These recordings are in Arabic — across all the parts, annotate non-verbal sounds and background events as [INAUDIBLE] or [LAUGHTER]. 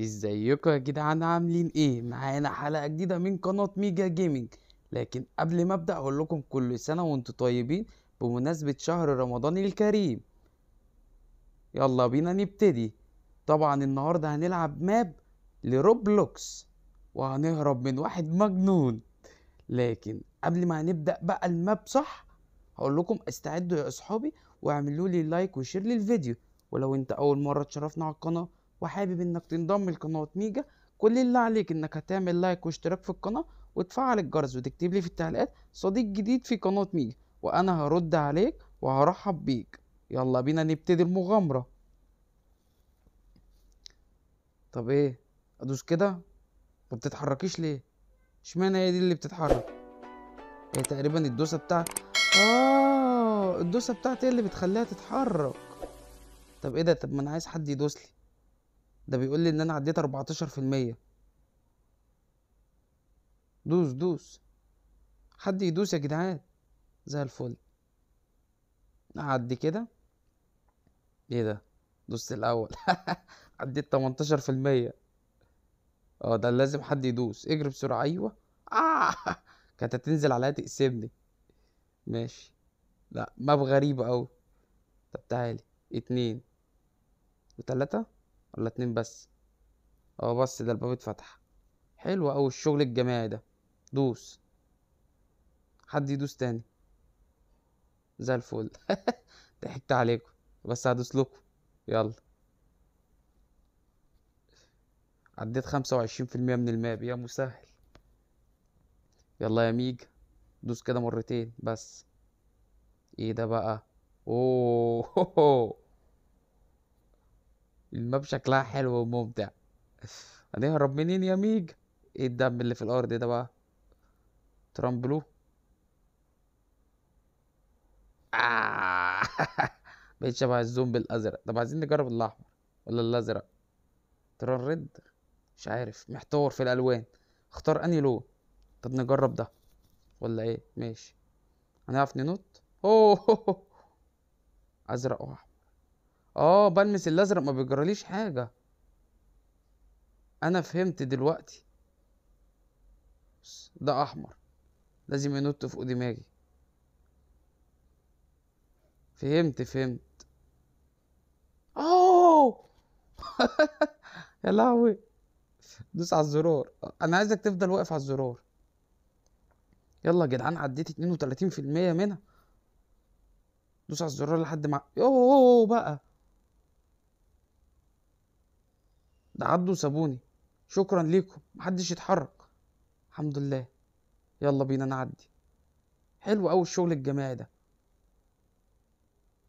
ازيكم يا جدعان عاملين ايه معانا حلقه جديده من قناه ميجا جيمنج لكن قبل ما ابدا اقول لكم كل سنه وانتم طيبين بمناسبه شهر رمضان الكريم يلا بينا نبتدي طبعا النهارده هنلعب ماب لروبلوكس وهنهرب من واحد مجنون لكن قبل ما هنبدا بقى الماب صح هقول لكم استعدوا يا اصحابي واعملوا لي لايك وشير للفيديو ولو انت اول مره تشرفنا على القناه وحابب انك تنضم لقناة ميجا كل اللي عليك انك هتعمل لايك واشتراك في القناة وتفعل الجرس وتكتب لي في التعليقات صديق جديد في قناة ميجا وانا هرد عليك وهرحب بيك يلا بينا نبتدي المغامرة طب ايه ادوس كده ما بتتحركيش ليه اشمعنى هي دي اللي بتتحرك هي تقريبا الدوسة بتاعت اه الدوسة بتاعتي اللي بتخليها تتحرك طب ايه ده طب ما انا عايز حد يدوس لي ده بيقول لي ان انا عديت 14% دوس دوس حد يدوس يا جدعان زي الفل اعدي كده ايه ده دوست الاول [LAUGHS] عديت 18% اه ده لازم حد يدوس اجري بسرعه ايوه آه. [LAUGHS] كانت هتنزل عليا تقسمني ماشي لا ماب غريبه اوي طب تعالي اتنين وتلاتة ولا اتنين بس اه بس ده الباب اتفتح حلو اوي الشغل الجماعي ده دوس حد يدوس تاني زي الفل [LAUGHS] ضحكت عليكم بس هدوس لكم يلا عديت خمسة وعشرين في المية من الماب يا مسهل يلا يا ميج دوس كده مرتين بس ايه ده بقى اوه [LAUGHS] الماب شكلها حلو وممتع هنهرب منين يا ميج ايه الدم اللي في الارض ده بقى ترامبلو آه. [LAUGHS] بقيت شبه الزومبي الازرق طب عايزين نجرب الاحمر ولا الازرق تران ريد مش عارف محتار في الالوان اختار انهي لون طب نجرب ده ولا ايه ماشي هنعرف ننط اوه [LAUGHS] ازرق واحمر اه بلمس الازرق ما بيجراليش حاجه انا فهمت دلوقتي ده احمر لازم ينط فوق دماغي فهمت فهمت اوه [LAUGHS] يا لهوي دوس على الزرار انا عايزك تفضل واقف على الزرار يلا يا جدعان عديت 32% منها دوس على الزرار لحد ما اوه بقى ده عدوا سابوني شكرا ليكم محدش يتحرك الحمد لله يلا بينا نعدي حلو أوي الشغل الجماعي ده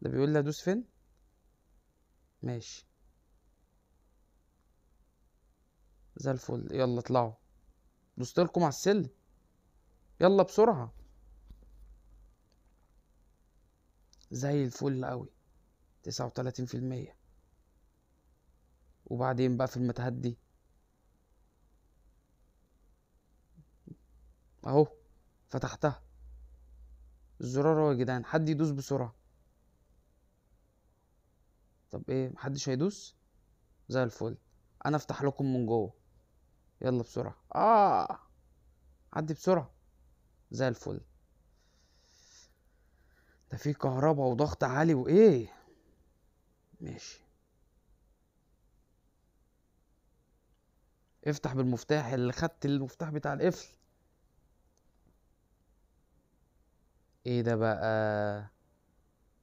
ده بيقول لي ادوس فين ماشي زي الفل يلا اطلعوا دوست لكم على السلم يلا بسرعه زي الفل قوي تسعة وتلاتين في المية وبعدين بقى في المتاهات دي اهو فتحتها الزرار اهو يا جدعان حد يدوس بسرعه طب ايه محدش هيدوس زي الفل انا افتح لكم من جوه يلا بسرعه اه عدي بسرعه زي الفل ده في كهرباء وضغط عالي وايه ماشي افتح بالمفتاح اللي خدت المفتاح بتاع القفل ايه ده بقى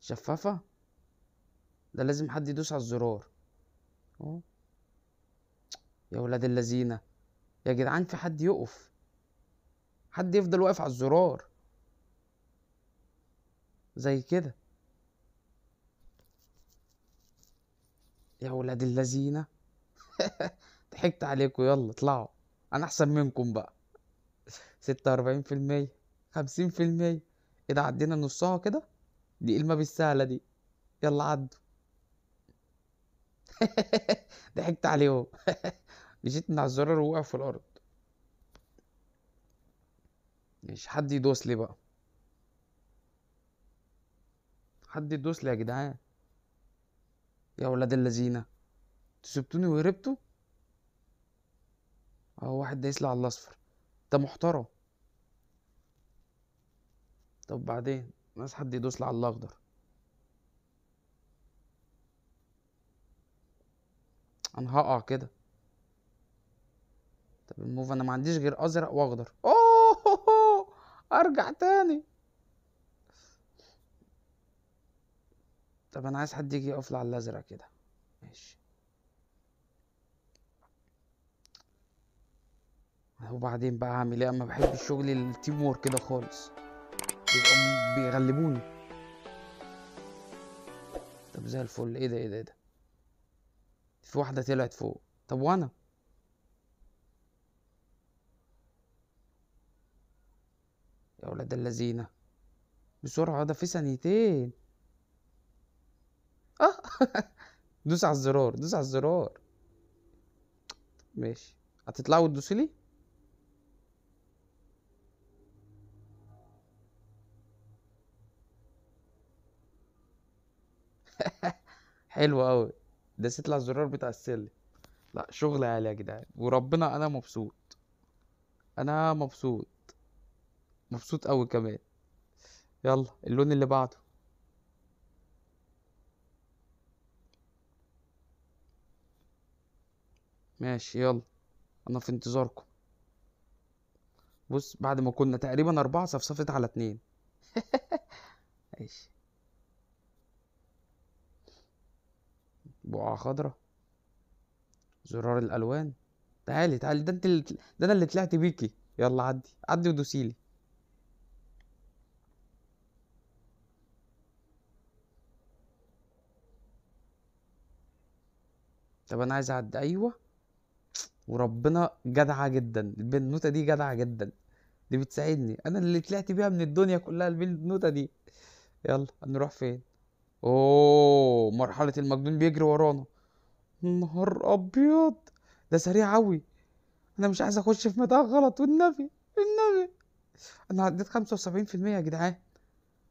شفافة ده لازم حد يدوس على الزرار اهو يا ولاد اللذينة يا جدعان في حد يقف حد يفضل واقف على الزرار زي كده يا ولاد اللذينة [LAUGHS] ضحكت عليكم يلا اطلعوا انا احسن منكم بقى ستة واربعين في المية خمسين في المية اذا إيه عدينا نصها كده دي قلمة إيه السهلة دي يلا عدوا [LAUGHS] ضحكت عليهم [LAUGHS] مشيت من على الزرار ووقع في الارض مش حد يدوس لي بقى حد يدوس لي يا جدعان يا ولاد اللذينه انتوا سبتوني وهربتوا اهو واحد دايس لي على الاصفر ده محترم طب بعدين ناس حد يدوس لي على الاخضر انا هقع كده طب الموف انا ما عنديش غير ازرق واخضر اوه ارجع تاني طب انا عايز حد يجي يقف على الازرق كده ماشي وبعدين بقى اعمل ايه اما بحب الشغل التيم وورك كده خالص بيبقوا بيغلبوني طب زي الفل ايه ده ايه ده ايه ده في واحده طلعت فوق طب وانا يا ولاد اللذينه بسرعه ده في ثانيتين اه [LAUGHS] دوس على الزرار دوس على الزرار ماشي هتطلعوا تدوسي لي [LAUGHS] حلو قوي ده على الزرار بتاع السلم لا شغل عالي يا جدعان وربنا انا مبسوط انا مبسوط مبسوط قوي كمان يلا اللون اللي بعده ماشي يلا انا في انتظاركم بص بعد ما كنا تقريبا اربعة صفصفت على اتنين [LAUGHS] ماشي بقعة خضراء زرار الألوان تعالي تعالي ده انت اللي... ده انا اللي طلعت بيكي يلا عدي عدي ودوسيلي طب انا عايز اعدي ايوه وربنا جدعه جدا البنوته دي جدعه جدا دي بتساعدني انا اللي طلعت بيها من الدنيا كلها البنوته دي يلا هنروح فين اوه مرحلة المجنون بيجري ورانا نهار ابيض ده سريع اوي انا مش عايز اخش في متاهة غلط والنبي النبي انا عديت خمسة وسبعين في المية يا جدعان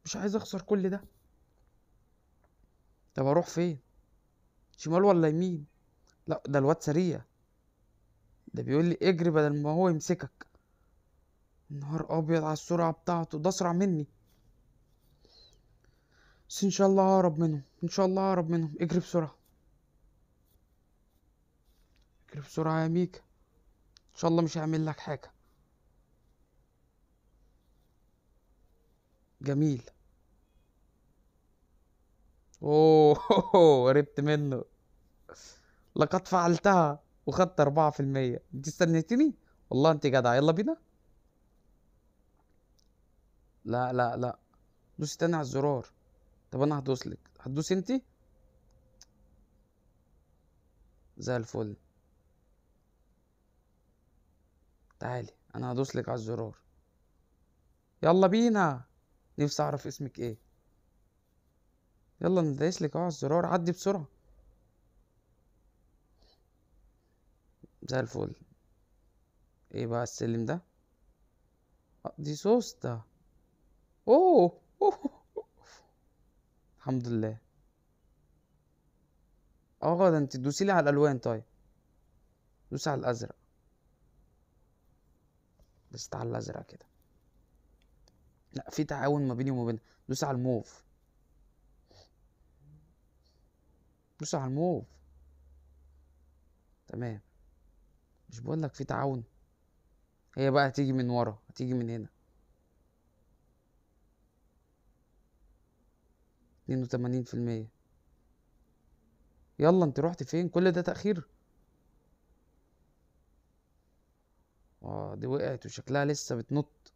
مش عايز اخسر كل ده طب اروح فين شمال ولا يمين لا ده الواد سريع ده بيقول لي اجري بدل ما هو يمسكك نهار ابيض على السرعه بتاعته ده اسرع مني بس ان شاء الله ههرب منهم ان شاء الله ههرب منهم اجري بسرعه اجري بسرعه يا ميكا ان شاء الله مش هعمل لك حاجه جميل اوه هربت [LAUGHS] منه لقد فعلتها وخدت أربعة في المية انت استنيتني والله انت جدع يلا بينا لا لا لا دوس تاني على الزرار طب انا هدوس لك هتدوس انت زي الفل تعالي انا هدوس لك على الزرار يلا بينا نفسي اعرف اسمك ايه يلا انا لك اهو على الزرار عدي بسرعه زي الفل ايه بقى السلم ده آه، دي سوسته اوه الحمد لله اه ده انت دوسي لي على الالوان طيب دوسي على الازرق دوست على الازرق كده لا في تعاون ما بيني وما بين دوسي على الموف دوسي على الموف تمام مش بقول لك في تعاون هي بقى هتيجي من ورا هتيجي من هنا اتنين وتمانين في المية يلا انت رحت فين كل ده تأخير اه دي وقعت وشكلها لسه بتنط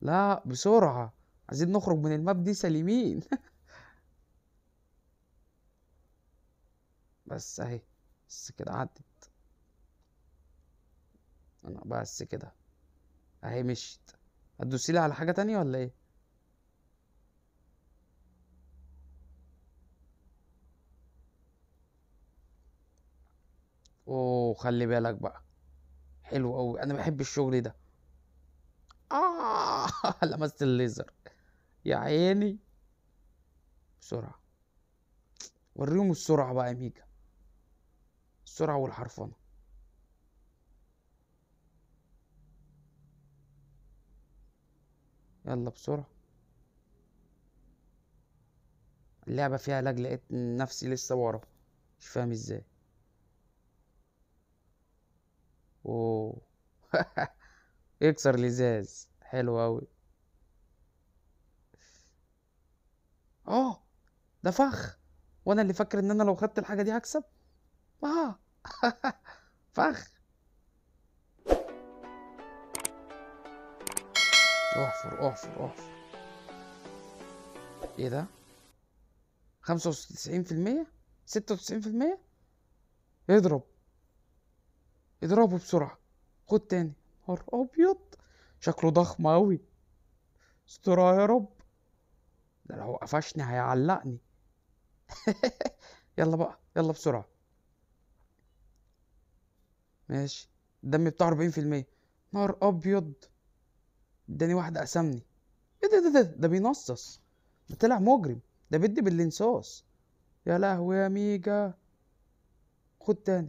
لا بسرعة عايزين نخرج من الماب دي سليمين [LAUGHS] بس اهي بس كده عدت انا بس كده اهي مشيت هتدوسيلي على حاجة تانية ولا ايه اوه خلي بالك بقى حلو قوي انا بحب الشغل ده اه [LAUGHS] لمست الليزر يا عيني بسرعه وريهم السرعه بقى يا ميجا السرعه والحرفنه يلا بسرعه اللعبه فيها لاج لقيت نفسي لسه ورا مش فاهم ازاي اوه يكسر [LAUGHS] لزاز حلو اوي اه ده فخ وانا اللي فاكر ان انا لو خدت الحاجه دي هكسب اه [LAUGHS] فخ احفر احفر احفر ايه ده خمسة وتسعين في المية ستة وتسعين في المية اضرب اضربه بسرعة خد تاني نهار أبيض شكله ضخم أوي استرها يا رب ده لو قفشني هيعلقني [LAUGHS] يلا بقى يلا بسرعة ماشي الدم بتاعه أربعين في المية نهار أبيض اداني واحدة قسمني ايه ده ده ده ده بينصص ده طلع مجرم ده بيدي باللنصاص يا لهوي يا ميجا خد تاني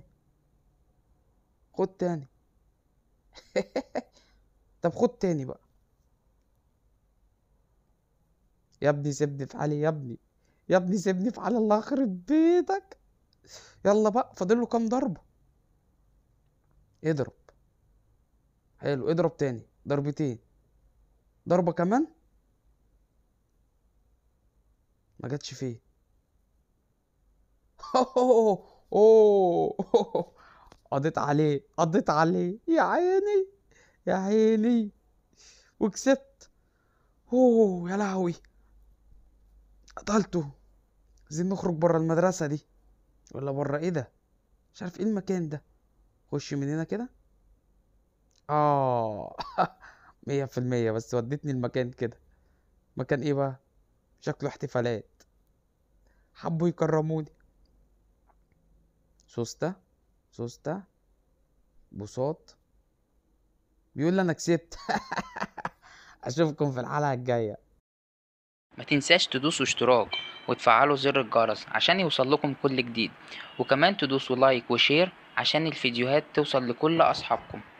خد تاني [LAUGHS] طب خد تاني بقى يا ابني سيبني في حالي يا ابني يا ابني سيبني في حالي الله يخرب بيتك يلا بقى فاضل له كام ضربه اضرب حلو اضرب تاني ضربتين ضربه كمان ما جاتش فيه [LAUGHS] اوه اوه أوه. قضيت عليه قضيت عليه يا عيني يا عيني وكسبت اوه يا لهوي قتلته عايزين نخرج بره المدرسه دي ولا بره ايه ده مش عارف ايه المكان ده خش من هنا كده اه [LAUGHS] مية في المية بس ودتني المكان كده مكان ايه بقى شكله احتفالات حبوا يكرموني سوسته سوستا بوساط بيقول انا كسبت [LAUGHS] اشوفكم في الحلقه الجايه ما تنساش تدوسوا اشتراك وتفعلوا زر الجرس عشان يوصل لكم كل جديد وكمان تدوسوا لايك وشير عشان الفيديوهات توصل لكل اصحابكم